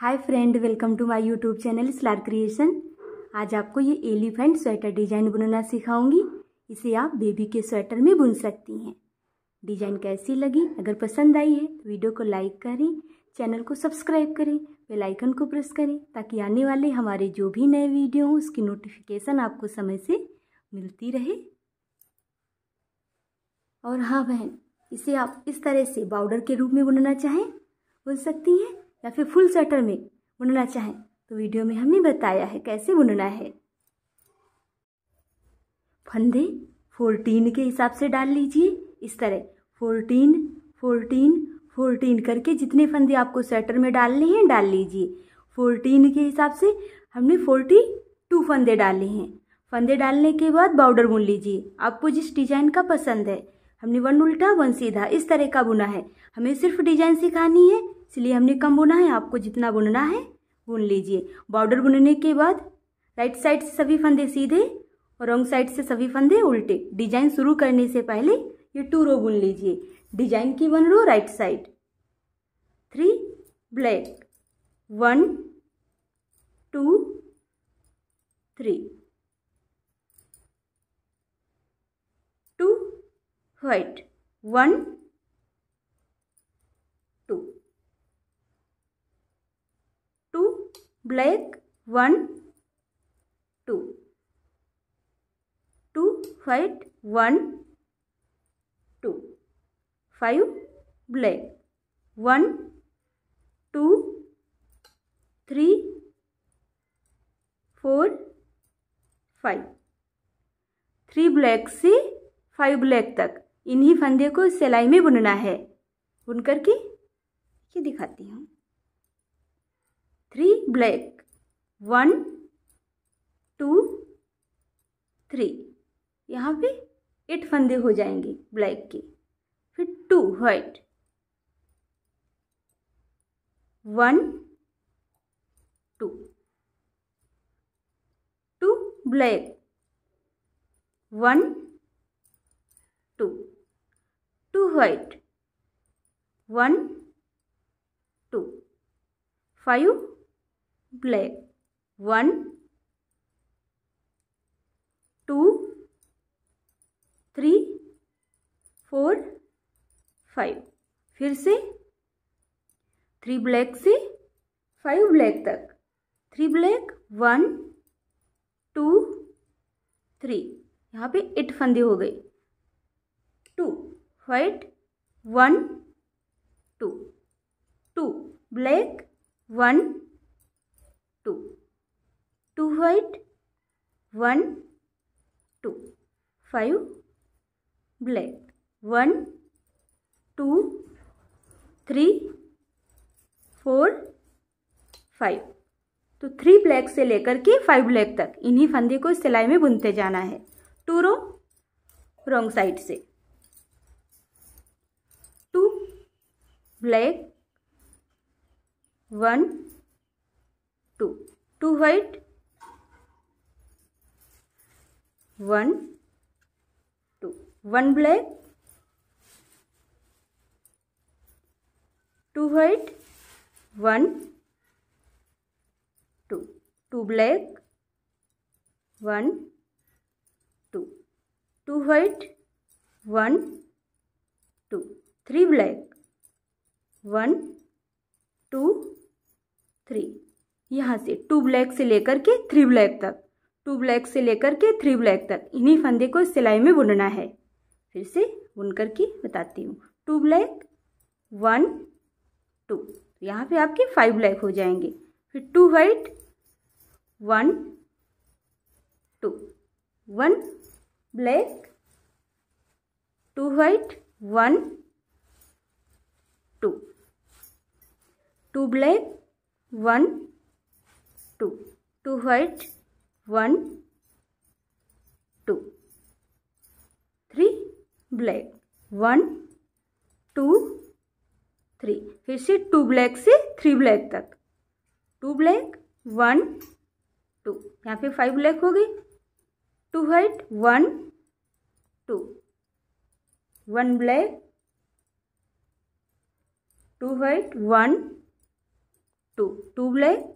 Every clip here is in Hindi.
hi friend welcome to my YouTube channel स्लार क्रिएशन आज आपको ये एलिफेंट स्वेटर डिजाइन बुनना सिखाऊंगी इसे आप बेबी के स्वेटर में बुन सकती हैं डिजाइन कैसी लगी अगर पसंद आई है तो वीडियो को लाइक करें चैनल को सब्सक्राइब करें बेल आइकन को प्रेस करें ताकि आने वाले हमारे जो भी नए वीडियो हों उसकी नोटिफिकेशन आपको समय से मिलती रहे और हाँ बहन इसे आप इस तरह से बाउडर के रूप में बुनना चाहें बुन सकती हैं या फिर फुल स्वेटर में बुनना चाहें तो वीडियो में हमने बताया है कैसे बुनना है फंदे फोर्टीन के हिसाब से डाल लीजिए इस तरह फोर्टीन फोर्टीन फोर्टीन करके जितने फंदे आपको स्वेटर में डालने हैं डाल लीजिए फोर्टीन के हिसाब से हमने फोर्टी टू फंदे डाले हैं फंदे डालने के बाद बॉर्डर बुन लीजिए आपको जिस डिजाइन का पसंद है हमने वन उल्टा वन सीधा इस तरह का बुना है हमें सिर्फ डिजाइन सिखानी है इसलिए हमने कम बुना है आपको जितना बुनना है बुन लीजिए बॉर्डर बुनने के बाद राइट साइड से सभी फंदे सीधे और रॉन्ग साइड से सभी फंदे उल्टे डिजाइन शुरू करने से पहले ये टू रो बुन लीजिए डिजाइन की one row right side three black one two three two white one black one two two white one two five black one two three four five three black से फाइव ब्लैक तक इन्हीं फंदे को सिलाई में बुनना है बुन करके ये दिखाती हूँ three black one two three यहाँ पे एट फंदे हो जाएंगे ब्लैक के फिर two white one two two black one two two white one two five play one two three four five फिर से थ्री ब्लैक से फाइव ब्लैक तक three black one two three यहाँ पे इट फंदी हो गई two white one two two black one two white one two five black one two three four five तो थ्री ब्लैक से लेकर के फाइव ब्लैक तक इन्हीं फंदे को इस सिलाई में बुनते जाना है टू रो रॉन्ग साइड से two black one two two white one two one black two white one two two black one two two white one two three black one two three यहाँ से टू ब्लैक से लेकर के थ्री ब्लैक तक टू ब्लैक से लेकर के थ्री ब्लैक तक इन्हीं फंदे को सिलाई में बुनना है फिर से बुन कर के बताती हूँ टू ब्लैक वन टू यहाँ पे आपके फाइव ब्लैक हो जाएंगे फिर two white one two one black two white one two two black one two two white one two three black one two three फिर से टू ब्लैक से थ्री ब्लैक तक टू ब्लैक वन टू यहाँ पे फाइव ब्लैक हो गई two white one two one black two white one two two black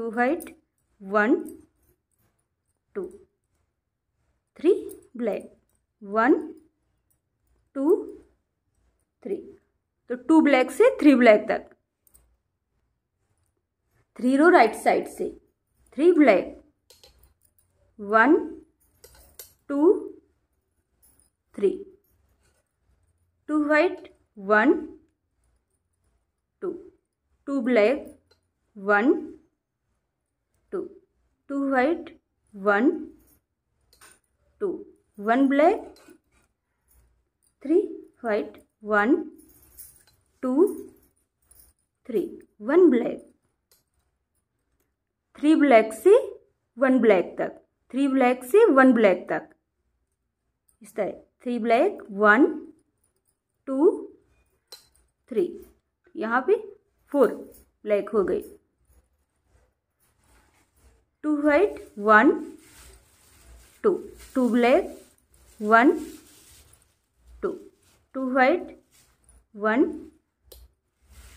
two white one two three black one two three तो टू ब्लैक से थ्री ब्लैक तक थ्री रो राइट साइड से three black one two three two white one two two black one two white one two one black three white one two three one black three black से वन ब्लैक तक थ्री ब्लैक से वन ब्लैक तक इस तरह three black one two three यहाँ पे फोर ब्लैक हो गई two white one two two black one two two white one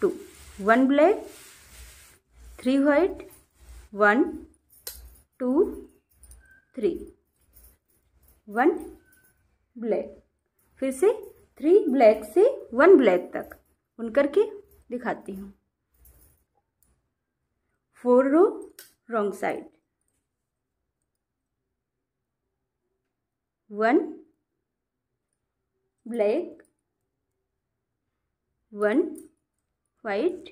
two one black three white one two three one black फिर से थ्री ब्लैक से वन ब्लैक तक उन करके दिखाती हूँ four row wrong side one black one white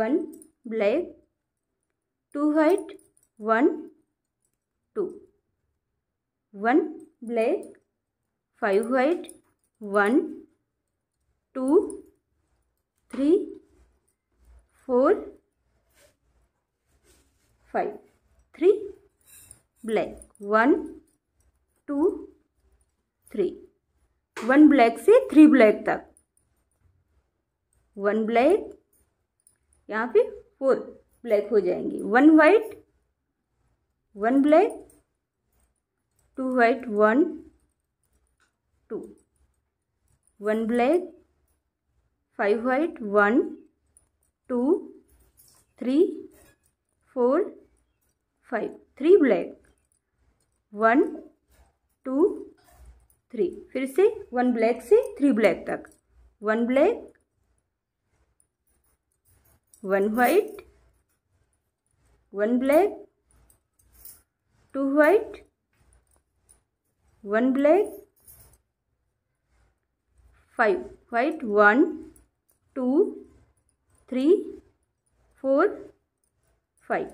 one black two white one two one black five white one two three four five three black one two three one black से थ्री ब्लैक तक वन ब्लैक यहाँ पे फोर ब्लैक हो जाएंगे one white one black two white one two one black five white one two three four five three black one two three फिर से वन ब्लैक से थ्री ब्लैक तक one black one white one black two white one black five white one two three four five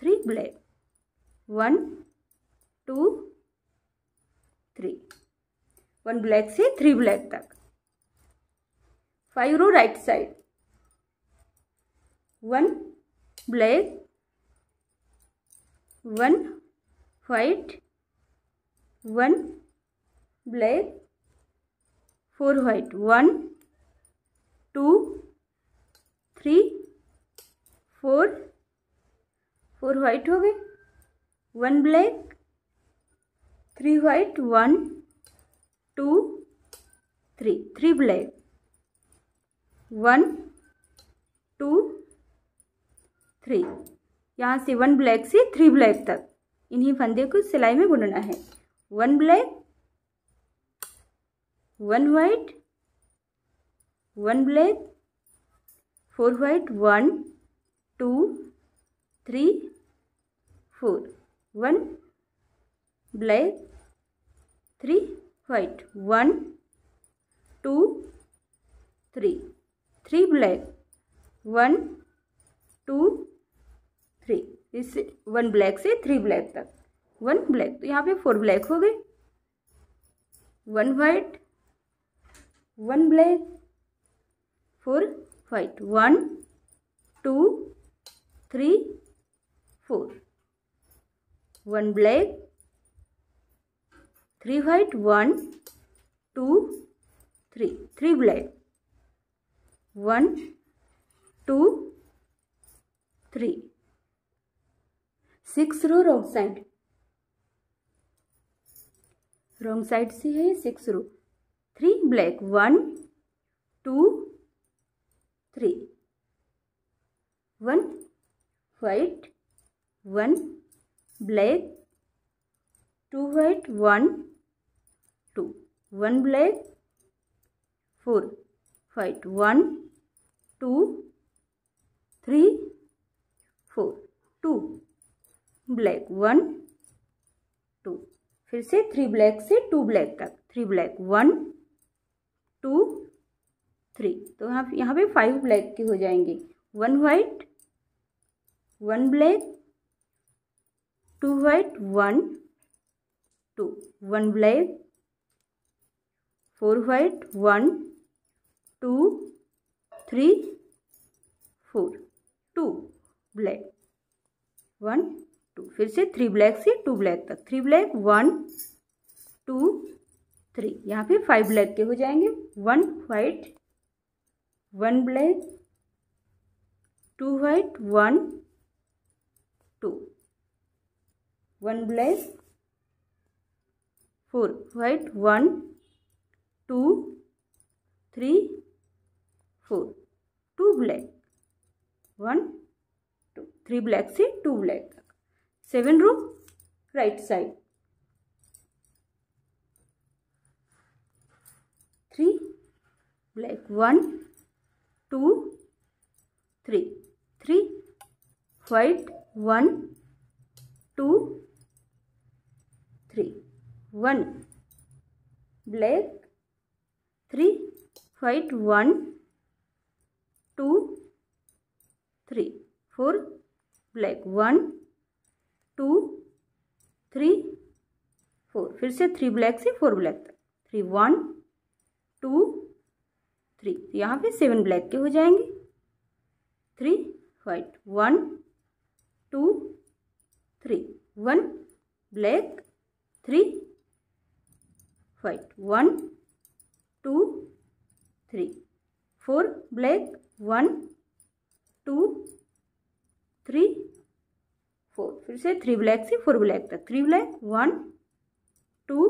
three black one two three one black से थ्री ब्लैक तक five row right side one black one white one black four white one two three four four white हो गए one black three white one two three three black one two three यहाँ से वन ब्लैक से थ्री ब्लैक तक इन्हीं फंदे को सिलाई में बुनना है one black one white one black four white one two three four one black three white one two three three black one two three इस वन ब्लैक से थ्री ब्लैक तक वन ब्लैक तो यहाँ पे फोर ब्लैक हो गए one white one black four white one two three four one black three white one two three three black one two three six row wrong side wrong side से है six row three black one two three one white one black two white one one black four white one two three four two black one two फिर से थ्री ब्लैक से टू ब्लैक तक three black one two three तो यहाँ यहाँ पे फाइव ब्लैक के हो जाएंगे one white one black two white one two one black four white one two three four two black one two फिर से थ्री ब्लैक से टू ब्लैक तक three black one two three यहाँ पे फाइव ब्लैक के हो जाएंगे one white one black two white one two one black four white one two three four two black one two three black से टू ब्लैक तक seven row right side three black one two three three white one two three one black three white one two three four black one two three four फिर से थ्री ब्लैक से फोर ब्लैक तक थ्री वन टू थ्री यहाँ पे सेवन ब्लैक के हो जाएंगे three white one two three one black three white one two three four black one two three four फिर से थ्री ब्लैक से फोर ब्लैक तक three black one two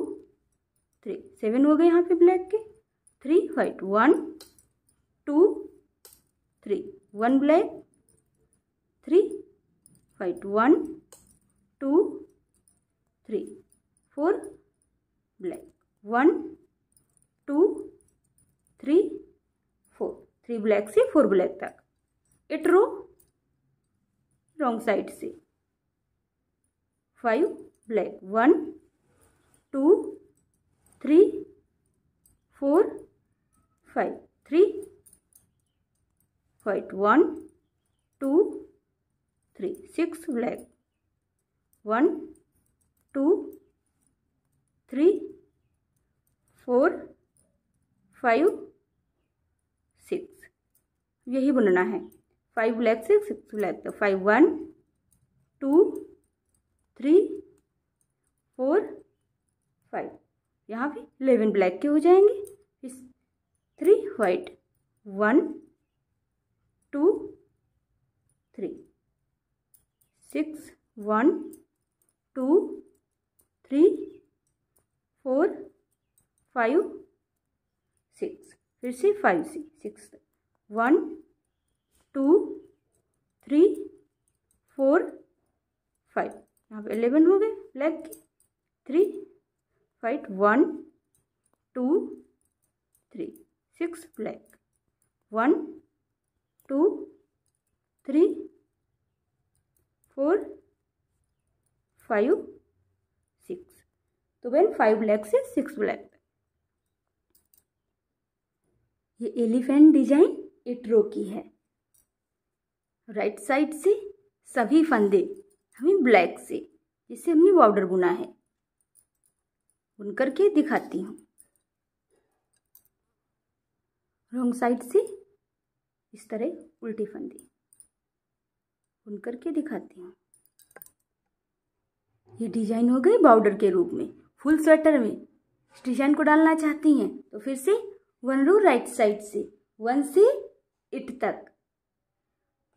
three seven हो गए यहाँ पे ब्लैक के three white one two three one black three white one two three four black one two three four three black से फोर ब्लैक तक एट रो रॉन्ग साइड से five black one two three four five three white one two three six black one two three four five six यही बुनना है five black six six black तो five one two three four five यहाँ पे इलेवन ब्लैक के हो जाएंगे इस three white one two three six one two three four five six फिर से five C six one two three four five यहाँ पे एलेवन हो गए ब्लैक की three white one two three six black one two three four five six तो वेन फाइव ब्लैक से सिक्स ब्लैक ये एलिफेंट डिजाइन इटरो की है राइट साइड से सभी फंदे हमें ब्लैक से जिससे हमने बॉर्डर बुना है बुन करके दिखाती हूँ रॉन्ग साइड से इस तरह उल्टी फंदे बुन करके दिखाती हूँ ये डिजाइन हो गई बॉर्डर के रूप में फुल स्वेटर में इस डिजाइन को डालना चाहती हैं तो फिर से वन रू राइट साइड से वन से इट तक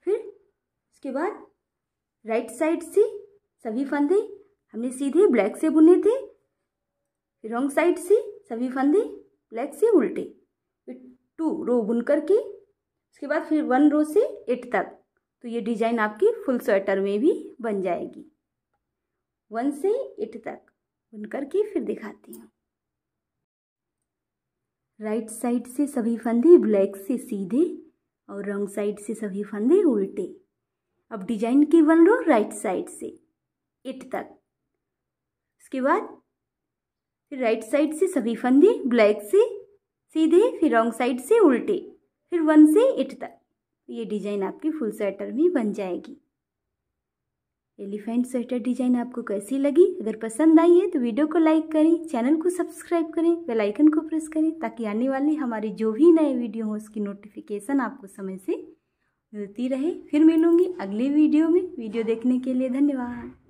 फिर उसके बाद राइट साइड से सभी फंदे हमने सीधे ब्लैक से बुने थे फिर रॉन्ग साइड से सभी फंदे ब्लैक से उल्टे फिर टू रो बुन करके उसके बाद फिर वन रो से एट तक तो ये डिजाइन आपकी फुल स्वेटर में भी बन जाएगी वन से एट तक बुन करके फिर दिखाती हूँ राइट साइड से सभी फंदे ब्लैक से सीधे और रॉन्ग साइड से सभी फंदे उल्टे अब डिजाइन की बन लो राइट साइड से एट तक उसके बाद फिर राइट साइड से सभी फंदे ब्लैक से सीधे फिर रॉन्ग साइड से उल्टे फिर वन से एट तक ये डिजाइन आपकी फुल स्वेटर में बन जाएगी एलिफेंट स्वेटर डिजाइन आपको कैसी लगी अगर पसंद आई है तो वीडियो को लाइक करें चैनल को सब्सक्राइब करें बेल आइकन को प्रेस करें ताकि आने वाले हमारे जो भी नए वीडियो हों उसकी नोटिफिकेशन आपको समय से मिलती रहे फिर मिलूँगी अगले वीडियो में वीडियो देखने के लिए धन्यवाद